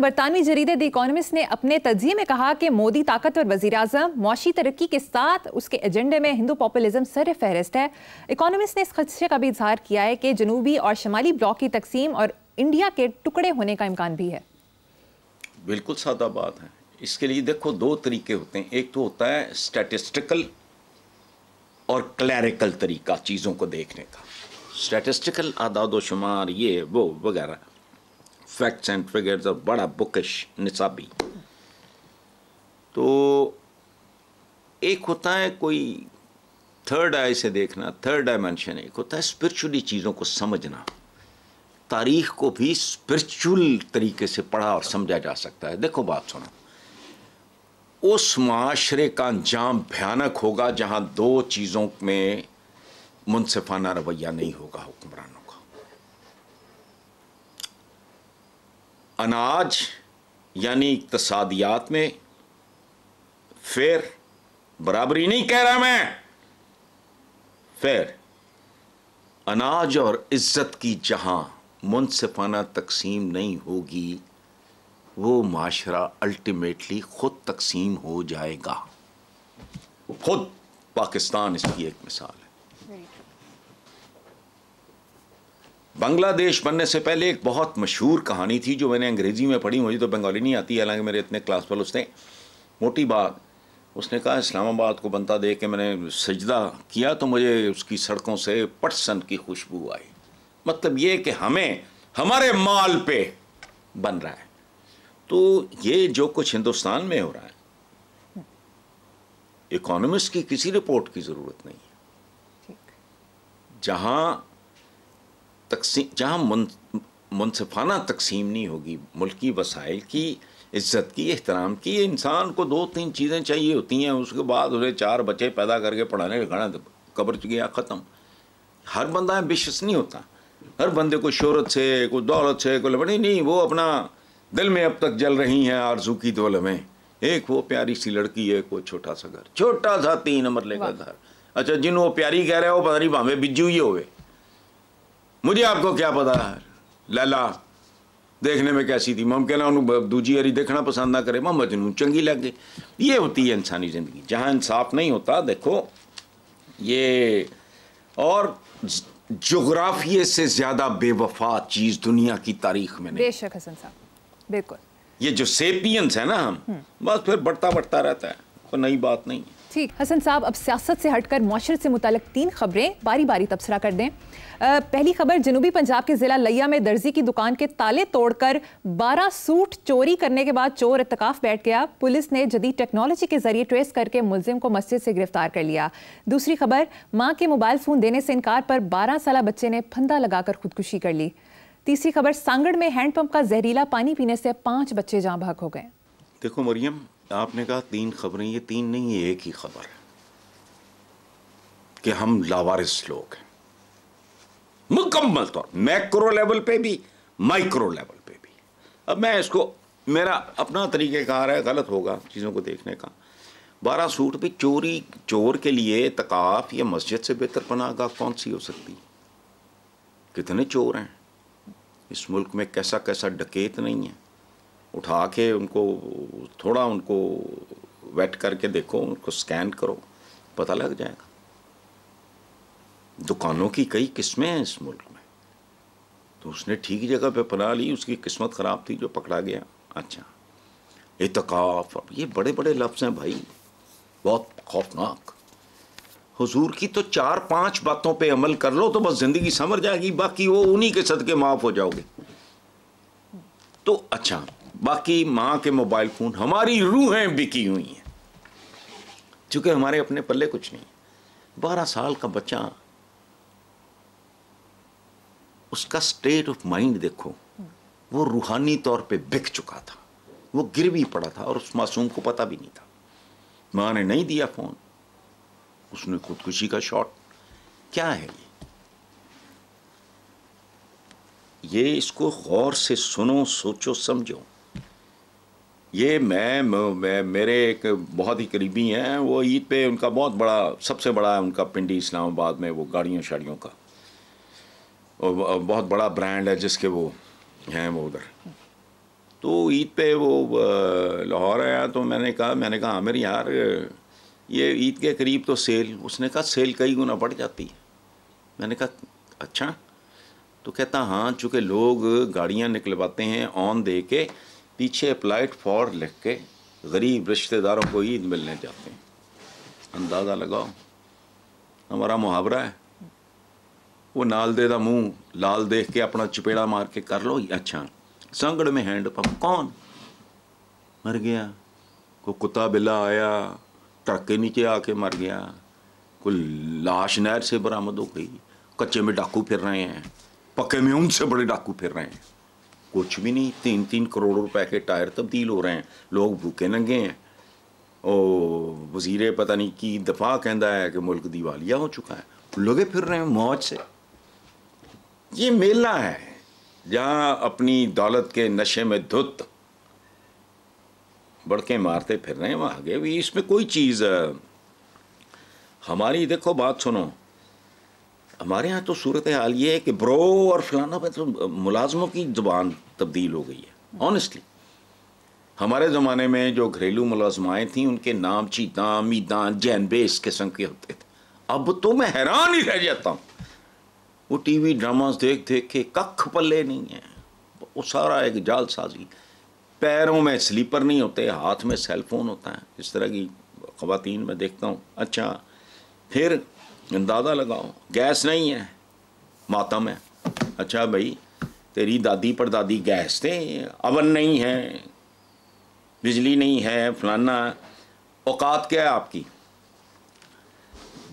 बरतानवी जरीदे the economist ने अपने तजिए में कहा कि मोदी ताकतवर वजी अजम मुशी तरक्की के साथ उसके एजेंडे में हिंदू पॉपुलिज्म सर फहरिस्त है इकोनॉमिस्ट ने इस खदशे का भी इजहार किया है कि जनूबी और शमाली ब्लॉक की तकसीम और इंडिया के टुकड़े होने का इम्कान भी है बिल्कुल सादा बात है इसके लिए देखो दो तरीके होते हैं एक तो होता है स्टैटिस्टिकल और क्लैरिकल तरीका चीज़ों को देखने का स्टैटिस्टिकल आदाद शुमार ये वो वगैरह फैक्ट्स एंड फिगर्स और बड़ा बुकश निसाबी तो एक होता है कोई थर्ड आई से देखना थर्ड डायमेंशन एक होता है स्पिरिचुअली चीज़ों को समझना तारीख को भी स्पिरिचुअल तरीके से पढ़ा और समझा जा सकता है देखो बात सुनो उस माशरे का अंजाम भयानक होगा जहाँ दो चीज़ों में मुनफाना रवैया नहीं होगा हुक्मरानों अनाज यानी इकतसादियात में फेर बराबरी नहीं कह रहा मैं फेर अनाज और इज्जत की जहां मुनसफाना तकसीम नहीं होगी वो माशरा अल्टीमेटली ख़ुद तकसीम हो जाएगा खुद पाकिस्तान इसकी एक मिसाल है बांग्लादेश बनने से पहले एक बहुत मशहूर कहानी थी जो मैंने अंग्रेज़ी में पढ़ी मुझे तो बंगाली नहीं आती हालांकि मेरे इतने क्लास पर उसने मोटी बात उसने कहा इस्लामाबाद को बनता देख के मैंने सजदा किया तो मुझे उसकी सड़कों से पटसन की खुशबू आई मतलब ये कि हमें हमारे माल पे बन रहा है तो ये जो कुछ हिंदुस्तान में हो रहा है इकोनॉमिस्ट की किसी रिपोर्ट की ज़रूरत नहीं है जहां तकसीम जहाँ मुनफाना तकसीम नहीं होगी मुल्की वसाइल की इज्जत की एहतराम की इंसान को दो तीन चीज़ें चाहिए होती हैं उसके बाद उसे चार बच्चे पैदा करके पढ़ाने घड़ा कब्र गया ख़त्म हर बंदा एम्बिशस नहीं होता हर बंदे को शहरत से कोई दौलत से कोई लबड़ी नहीं वो अपना दिल में अब तक जल रही हैं आरजू की दो लमें एक वो प्यारी सी लड़की है कोई छोटा सा घर छोटा सा तीन नंबर लेकर घर अच्छा जिन वो प्यारी कह रहे हो पता नहीं भावे बिजू ही होवे मुझे आपको क्या पता लैला देखने में कैसी थी मम कहना उन्होंने दूजी अरी देखना पसंद ना करे मैं मजनू चंगी गई ये होती है इंसानी ज़िंदगी जहाँ इंसाफ नहीं होता देखो ये और जोग्राफिए से ज़्यादा बेवफा चीज़ दुनिया की तारीख में नहीं बेशक हसन साहब बिल्कुल ये जो सेपियंस है ना हम हम्म। बस फिर बढ़ता बढ़ता रहता है कोई नई बात नहीं है ठीक हसन साहब अब सियासत से हटकर माशरे से मुतल तीन खबरें बारी बारी तबसरा कर दें पहली खबर जनूबी पंजाब के ज़िला लैया में दर्जी की दुकान के ताले तोड़कर 12 सूट चोरी करने के बाद चोर इतकाफ बैठ गया पुलिस ने जदीद टेक्नोलॉजी के जरिए ट्रेस करके मुलजिम को मस्जिद से गिरफ्तार कर लिया दूसरी खबर माँ के मोबाइल फ़ोन देने से इनकार पर बारह साल बच्चे ने फंदा लगाकर खुदकुशी कर ली तीसरी खबर सांगड़ में हैंडपंप का जहरीला पानी पीने से पाँच बच्चे जहाँ भाग हो गए देखो मरियम आपने कहा तीन खबरें ये तीन नहीं है एक ही खबर है कि हम लावारिस लोग हैं मुकम्मल तौर मैक्रो लेवल पे भी माइक्रो लेवल पे भी अब मैं इसको मेरा अपना तरीक़ेकार है गलत होगा चीज़ों को देखने का बारह सूट भी चोरी चोर के लिए तकाफ या मस्जिद से बेहतर पनागा कौन सी हो सकती कितने चोर हैं इस मुल्क में कैसा कैसा डकेत नहीं है उठा के उनको थोड़ा उनको वेट करके देखो उनको स्कैन करो पता लग जाएगा दुकानों की कई किस्में हैं इस मुल्क में तो उसने ठीक जगह पे पना ली उसकी किस्मत ख़राब थी जो पकड़ा गया अच्छा एतकाफ ये बड़े बड़े लफ्ज़ हैं भाई बहुत खौफनाक हुजूर की तो चार पांच बातों पे अमल कर लो तो बस ज़िंदगी समर जाएगी बाकी वो उन्हीं के सदके माफ़ हो जाओगे तो अच्छा बाकी माँ के मोबाइल फ़ोन हमारी रूहें बिकी हुई हैं चूंकि हमारे अपने पल्ले कुछ नहीं बारह साल का बच्चा उसका स्टेट ऑफ माइंड देखो वो रूहानी तौर पे बिक चुका था वो गिर भी पड़ा था और उस मासूम को पता भी नहीं था माँ ने नहीं दिया फ़ोन उसने खुदकुशी का शॉट क्या है ये ये इसको गौर से सुनो सोचो समझो ये मैं, मैं मेरे एक बहुत ही करीबी हैं वो ईद पे उनका बहुत बड़ा सबसे बड़ा उनका पिंडी इस्लामाबाद में वो गाड़ियों शाड़ियों का और बहुत बड़ा ब्रांड है जिसके वो हैं वो उधर तो ईद पे वो लाहौर आया तो मैंने कहा मैंने कहा आमिर यार ये ईद के करीब तो सेल उसने कहा सेल कई गुना बढ़ जाती है मैंने कहा अच्छा तो कहता हाँ चूँकि लोग गाड़ियाँ निकलवाते हैं ऑन दे के पीछे अप्लाइड फॉर लिख के गरीब रिश्तेदारों को ईद मिलने जाते हैं अंदाज़ा लगाओ हमारा मुहावरा है वो नाल दे दा मुंह लाल देख के अपना चपेड़ा मार के कर लो अच्छा संगड़ में हैंड कौन मर गया कोई कुत्ता बिल्ला आया ट्रक के नीचे आके मर गया कोई लाश नहर से बरामद हो गई कच्चे में डाकू फिर रहे हैं पक्के में उनसे बड़े डाकू फिर रहे हैं कुछ भी नहीं तीन तीन करोड़ रुपए के टायर तब्दील हो रहे हैं लोग भूखे नंगे हैं और वजीरे पता नहीं की दफा कहता है कि मुल्क दिवालिया हो चुका है लगे फिर रहे हैं मौज से ये मेला है जहाँ अपनी दौलत के नशे में धुत बड़के मारते फिर रहे हैं वहाँ आगे भी इसमें कोई चीज़ हमारी देखो बात सुनो हमारे यहाँ तो सूरत हाल ये है कि ब्रो और फलाना पे तो मुलाजमों की ज़बान तब्दील हो गई है ऑनेस्टली हमारे ज़माने में जो घरेलू मुलाजमाएँ थीं उनके नाम चीतान मीदा जैनबे इस किस्म के होते थे अब तो मैं हैरान ही रह जाता हूँ वो टी वी ड्रामास देख देख के कख पल्ले नहीं है वो सारा एक जालसाजी पैरों में स्लीपर नहीं होते हाथ में सेलफोन होता है इस तरह की खुवान में देखता हूँ अच्छा फिर अंदाज़ा लगाओ गैस नहीं है मातम है अच्छा भाई तेरी दादी परदादी गैस थे अवन नहीं है बिजली नहीं है फलाना औकात क्या है आपकी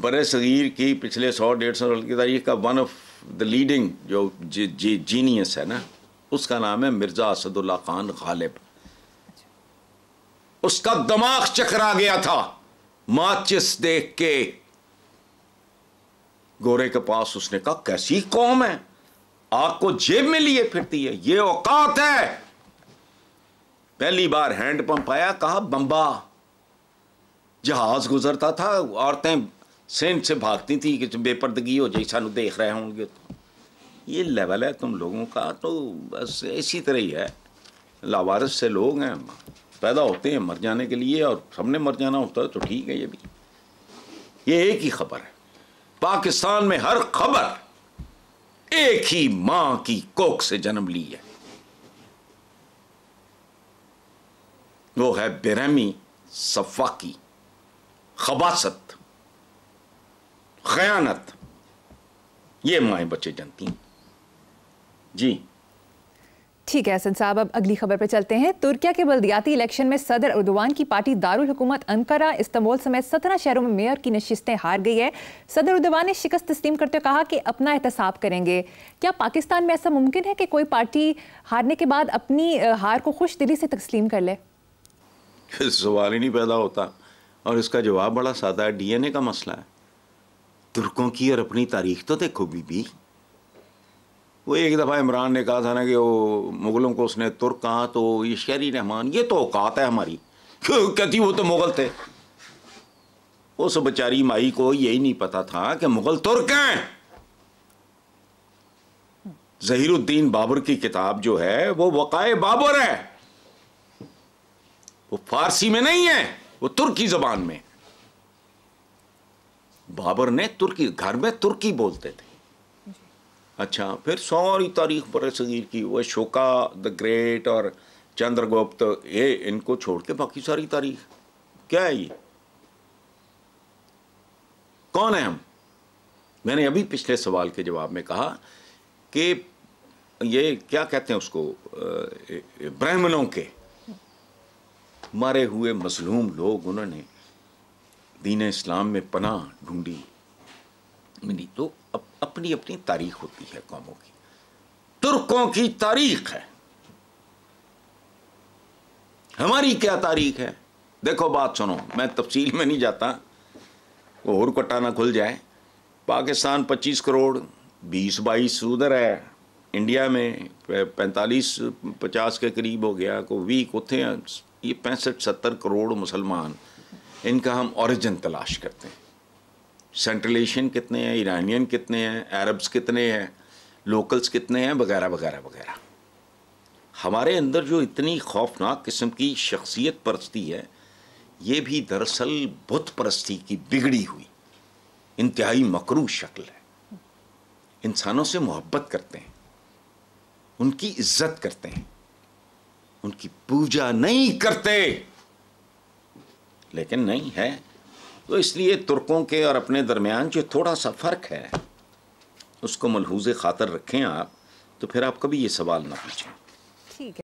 बड़े सगीर की पिछले सौ डेढ़ सौ साल की तारीख का वन ऑफ द लीडिंग जो जी, जी, जीनियस है ना उसका नाम है मिर्ज़ा असदुल्ला खान गालिब उसका दिमाग चकरा गया था माचिस देख के गोरे के पास उसने कहा कैसी कौम है आग को जेब में लिए फिरती है ये औकात है पहली बार हैंडपंप आया कहा बम्बा जहाज गुजरता था औरतें सेंट से भागती थी कि बेपर्दगी हो जाए देख रहे होंगे तो ये लेवल है तुम लोगों का तो बस इसी तरह ही है लावारस से लोग हैं पैदा होते हैं मर जाने के लिए और सबने मर जाना होता है तो ठीक है ये भी ये एक ही खबर है पाकिस्तान में हर खबर एक ही मां की कोख से जन्म ली है वो है बेरहमी सफाकी खबासत खयानत ये माए बच्चे जानती हैं जी ठीक है हसन साहब अब अगली खबर पर चलते हैं तुर्किया के बल्दियाती इलेक्शन में सदर उर्दवान की पार्टी दारुल हुकूमत अनकरा इस्तमोल समेत सत्रह शहरों में मेयर की नशिस्तें हार गई है सदर उर्दवान ने शिकस्त तस्लीम करते हुए कहा कि अपना एहतसाब करेंगे क्या पाकिस्तान में ऐसा मुमकिन है कि कोई पार्टी हारने के बाद अपनी हार को खुश दिली से तस्लीम कर ले सवाल ही नहीं पैदा होता और इसका जवाब बड़ा सादा है ए का मसला है तुर्कों की और अपनी तारीख तो देखो बीबी वो एक दफ़ा इमरान ने कहा था ना कि वो मुग़लों को उसने तुर्क कहा तो ये शहरी रहमान ये तो औकात है हमारी क्यों कहती वो तो मुग़ल थे उस बेचारी माई को यही नहीं पता था कि मुग़ल तुर्क हैं जहीरुद्दीन बाबर की किताब जो है वो वक़ाए बाबर है वो फारसी में नहीं है वो तुर्की ज़बान में बाबर ने तुर्की घर में तुर्की बोलते थे अच्छा फिर सारी तारीख बर सगीर की वह शोका द ग्रेट और चंद्रगुप्त ये इनको छोड़ के बाकी सारी तारीख क्या है ये कौन है हम मैंने अभी पिछले सवाल के जवाब में कहा कि ये क्या कहते हैं उसको ब्राह्मणों के मारे हुए मजलूम लोग उन्होंने दीन इस्लाम में पनाह ढूंढी मिली तो अपनी अपनी तारीख होती है कौमों की तुर्कों की तारीख है हमारी क्या तारीख है देखो बात सुनो मैं तफसील में नहीं जाता वो और कटाना खुल जाए पाकिस्तान 25 करोड़ 20 बाईस उधर है इंडिया में 45 50 के करीब हो गया को वीक उतने ये पैंसठ सत्तर करोड़ मुसलमान इनका हम ओरिजिन तलाश करते हैं सेंट्रल एशियन कितने हैं ईरानियन कितने हैं अरब्स कितने हैं लोकल्स कितने हैं वगैरह वगैरह वगैरह हमारे अंदर जो इतनी खौफनाक किस्म की शख्सियत परस्ती है ये भी दरअसल बुत परस्ती की बिगड़ी हुई इंतहाई मकरू शक्ल है इंसानों से मोहब्बत करते हैं उनकी इज्जत करते हैं उनकी पूजा नहीं करते लेकिन नहीं है तो इसलिए तुर्कों के और अपने दरमियान जो थोड़ा सा फ़र्क है उसको मलहूज ख़ातर रखें आप तो फिर आप कभी ये सवाल ना पूछें